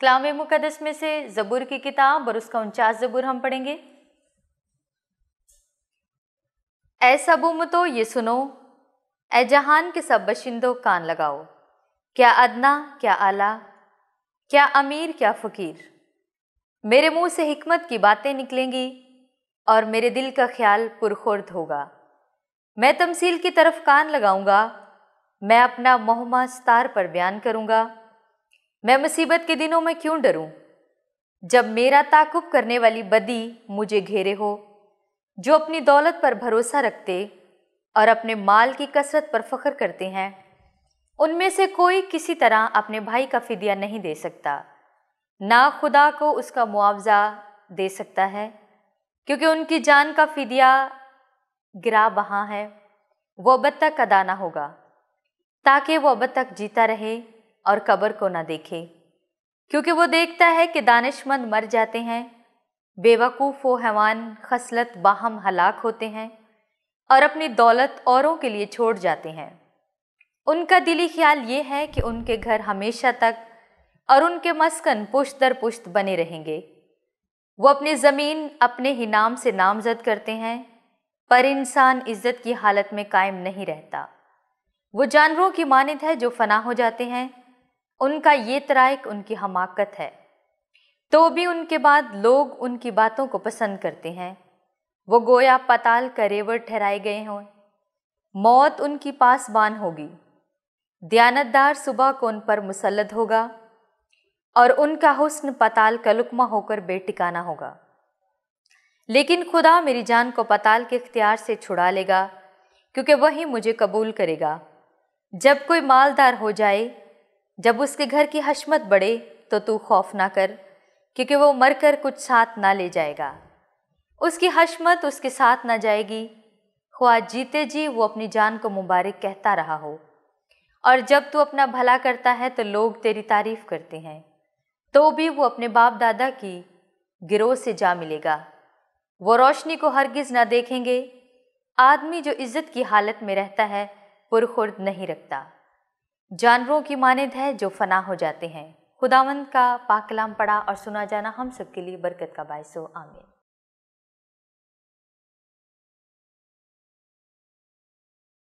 कलाम मुकदस में से जबुर की किताब और उसका उनचास जबुर हम पढ़ेंगे ऐ सब उमतो ये सुनो ऐ जहान के सब बशिंदो कान लगाओ क्या अदना क्या आला क्या अमीर क्या फ़कीर मेरे मुंह से हिकमत की बातें निकलेंगी और मेरे दिल का ख्याल पुरखुर्द होगा मैं तमसील की तरफ कान लगाऊंगा मैं अपना मोहमा स्तार पर बयान करूंगा मैं मुसीबत के दिनों में क्यों डरूं? जब मेरा ताकुब करने वाली बदी मुझे घेरे हो जो अपनी दौलत पर भरोसा रखते और अपने माल की कसरत पर फख्र करते हैं उनमें से कोई किसी तरह अपने भाई का फिदिया नहीं दे सकता ना खुदा को उसका मुआवजा दे सकता है क्योंकि उनकी जान का फिदिया गिरा बहा है वो अब तक अदा ना होगा ताकि वो अब तक जीता रहे और कब्र को न देखे क्योंकि वो देखता है कि दानिशमंद मर जाते हैं बेवकूफ़ व हैवान खसलत बाहम हलाक होते हैं और अपनी दौलत औरों के लिए छोड़ जाते हैं उनका दिली ख्याल ये है कि उनके घर हमेशा तक और उनके मस्कन पुश्त दर पुश्त बने रहेंगे वो अपनी ज़मीन अपने ही नाम से नामजद करते हैं पर इंसान इज़्ज़त की हालत में कायम नहीं रहता वो जानवरों की मानद है जो फना हो जाते हैं उनका ये तराइक उनकी हमाकत है तो भी उनके बाद लोग उनकी बातों को पसंद करते हैं वो गोया पताल का रेवर ठहराए गए हों मौत उनकी पासबान होगी दयानतदार सुबह को उन पर मुसलत होगा और उनका हुस्न पताल का लुकमा होकर बेटिकाना होगा लेकिन खुदा मेरी जान को पताल के इख्तियार से छुड़ा लेगा क्योंकि वही मुझे कबूल करेगा जब कोई मालदार हो जाए जब उसके घर की हशमत बढ़े तो तू खौफ ना कर क्योंकि वो मर कर कुछ साथ ना ले जाएगा उसकी हशमत उसके साथ ना जाएगी ख्वा जीते जी वो अपनी जान को मुबारक कहता रहा हो और जब तू अपना भला करता है तो लोग तेरी तारीफ़ करते हैं तो भी वो अपने बाप दादा की गिरोह से जा मिलेगा वो रोशनी को हरगिज़ ना देखेंगे आदमी जो इज़्ज़त की हालत में रहता है पुरखुर्द नहीं रखता जानवरों की मानद है जो फना हो जाते हैं खुदावंद का पाकलाम पढ़ा और सुना जाना हम सब के लिए बरकत का बायस हो